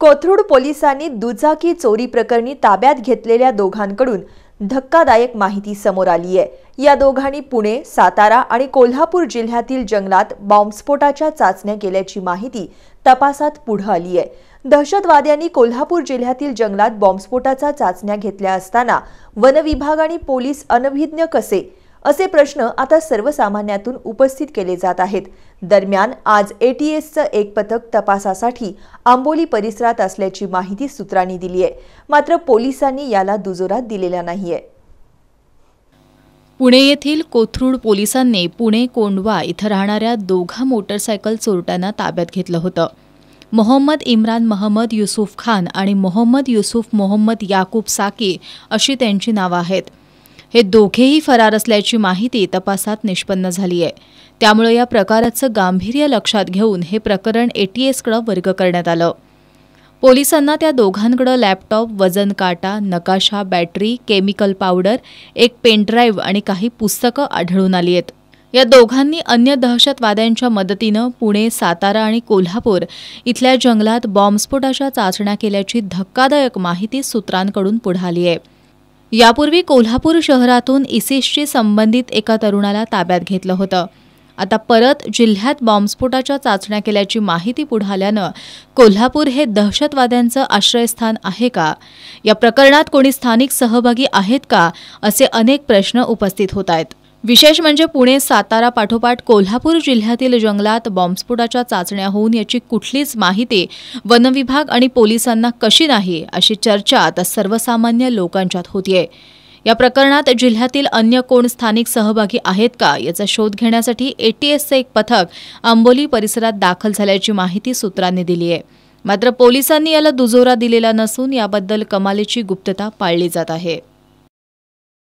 कोथरूड पोलिसांनी दुचाकी चोरी प्रकरणी ताब्यात घेतलेल्या दोघांकडून धक्कादायक माहिती समोर आली आहे या दोघांनी पुणे सातारा आणि कोल्हापूर जिल्ह्यातील जंगलात बॉम्बस्फोटाच्या चाचण्या केल्याची माहिती तपासात पुढे आली आहे दहशतवाद्यांनी कोल्हापूर जिल्ह्यातील जंगलात बॉम्बस्फोटाच्या चाचण्या घेतल्या असताना वनविभाग आणि पोलीस अनभिज्ञ कसे असे प्रश्न आता सर्वसामान्यातून उपस्थित केले जात आहेत दरम्यान आज एटीएसचं एक पथक तपासासाठी आंबोली परिसरात असल्याची माहिती सूत्रांनी दिली आहे मात्र पोलिसांनी याला दुजोरा दिलेला नाहीये पुणे येथील कोथरूड पोलिसांनी पुणे कोंडवा इथं राहणाऱ्या दोघा मोटरसायकल चोरट्यांना ताब्यात घेतलं होतं मोहम्मद इम्रान महम्मद युसुफ खान आणि मोहम्मद युसुफ मोहम्मद याकूब साकी अशी त्यांची नावं आहेत हे दोघेही फरार असल्याची माहिती तपासात निष्पन्न झाली आहे त्यामुळे या प्रकाराचं गांभीर्य लक्षात घेऊन हे प्रकरण एटीएसकडे वर्ग करण्यात आलं पोलिसांना त्या दोघांकडं लॅपटॉप वजन काटा नकाशा बॅटरी केमिकल पावडर एक पेनड्राईव्ह आणि काही पुस्तकं आढळून आली आहेत या दोघांनी अन्य दहशतवाद्यांच्या मदतीनं पुणे सातारा आणि कोल्हापूर इथल्या जंगलात बॉम्बस्फोटाच्या चाचण्या केल्याची धक्कादायक माहिती सूत्रांकडून आली आहे यापूर्वी कोल्हापूर शहरातून इसिसशी संबंधित एका तरुणाला ताब्यात घेतलं होतं आता परत जिल्ह्यात बॉम्बस्फोटाच्या चाचण्या केल्याची माहिती पुढे आल्यानं कोल्हापूर हे दहशतवाद्यांचं आश्रयस्थान आहे का या प्रकरणात कोणी स्थानिक सहभागी आहेत का असे अनेक प्रश्न उपस्थित होत आहेत विशेष म्हणजे पुणे सातारा पाठोपाठ कोल्हापूर जिल्ह्यातील जंगलात बॉम्बस्फोटाच्या चाचण्या होऊन याची कुठलीच माहिती वनविभाग आणि पोलिसांना कशी नाही अशी चर्चा आता सर्वसामान्य लोकांच्यात होतीये या प्रकरणात जिल्ह्यातील अन्य कोण स्थानिक सहभागी आहेत का याचा शोध घेण्यासाठी एटीएसचं एक पथक आंबोली परिसरात दाखल झाल्याची माहिती सूत्रांनी दिली आहे मात्र पोलिसांनी याला दुजोरा दिलेला नसून याबद्दल कमालीची गुप्तता पाळली जात आहे